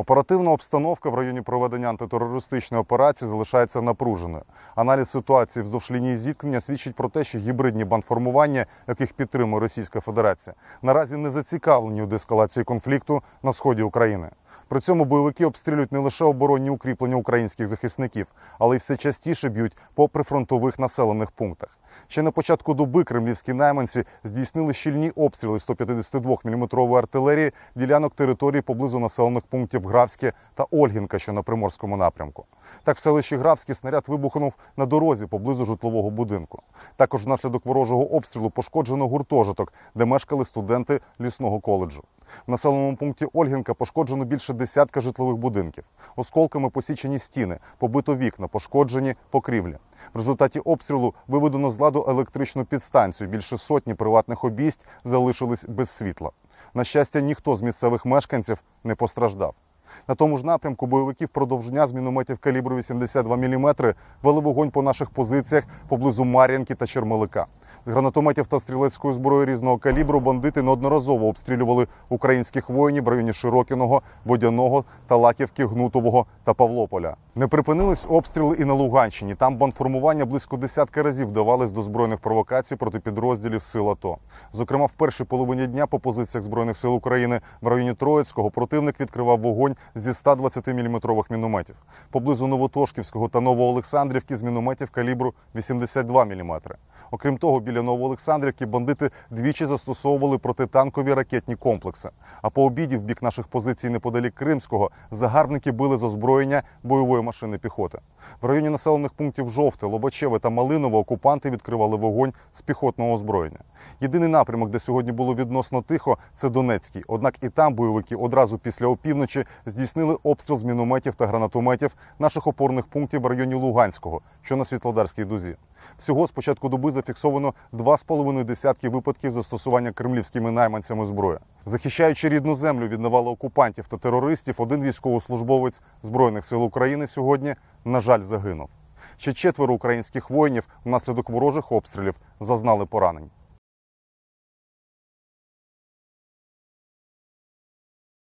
Оперативна обстановка в районі проведення антитерористичної операції залишається напруженою. Аналіз ситуації вздовж лінії зіткнення свідчить про те, що гібридні бандформування, яких підтримує Російська Федерація, наразі не зацікавлені у дескалації конфлікту на сході України. При цьому бойовики обстрілюють не лише оборонні укріплення українських захисників, але й все частіше б'ють по прифронтових населених пунктах. Ще на початку доби кремлівські найманці здійснили щільні обстріли 152-мм артилерії ділянок території поблизу населених пунктів Гравське та Ольгінка, що на приморському напрямку. Так в селищі Гравське снаряд вибухнув на дорозі поблизу житлового будинку. Також внаслідок ворожого обстрілу пошкоджено гуртожиток, де мешкали студенти лісного коледжу. В населеному пункті Ольгінка пошкоджено більше десятка житлових будинків. Осколками посічені стіни, побито вікна, пошкоджені покрівлі. В результаті обстрілу виведено з ладу електричну підстанцію. Більше сотні приватних обійсть залишились без світла. На щастя, ніхто з місцевих мешканців не постраждав. На тому ж напрямку бойовиків продовження з мінометів калібру 82 мм вели вогонь по наших позиціях поблизу Мар'янки та Чермелика. З гранатометів та стрілецької зброї різного калібру бандити неодноразово обстрілювали українських воїнів в районі Широкіного, Водяного, Талаківки, Гнутового та Павлополя. Не припинились обстріли і на Луганщині. Там бандформування близько десятка разів вдавались до збройних провокацій проти підрозділів сил АТО. Зокрема, в першій половині дня по позиціях збройних сил України в районі Троїцького противник відкривав вогонь зі 120-мм мінометів. Поблизу Новотошківського та Новоолександрівки з мінометів калібру 82 мм. Окрім того, біля Новоолександрівки бандити двічі застосовували протитанкові ракетні комплекси. А по обіді в бік наших позицій неподалік Кримського загарбники били з озброєння бойової машини піхоти. В районі населених пунктів Жовте, Лобачеве та Малиново окупанти відкривали вогонь з піхотного озброєння. Єдиний напрямок, де сьогодні було відносно тихо, це Донецький. Однак і там бойовики одразу після опівночі здійснили обстріл з мінометів та гранатометів наших опорних пунктів в районі Луганського, що на Світлодарській дузі. Всього з початку доби зафіксовано 2,5 десятки випадків застосування кремлівськими найманцями зброї. Захищаючи рідну землю від навали окупантів та терористів, один військовослужбовець збройних сил України сьогодні, на жаль, загинув. Ще четверо українських воїнів внаслідок ворожих обстрілів зазнали поранень.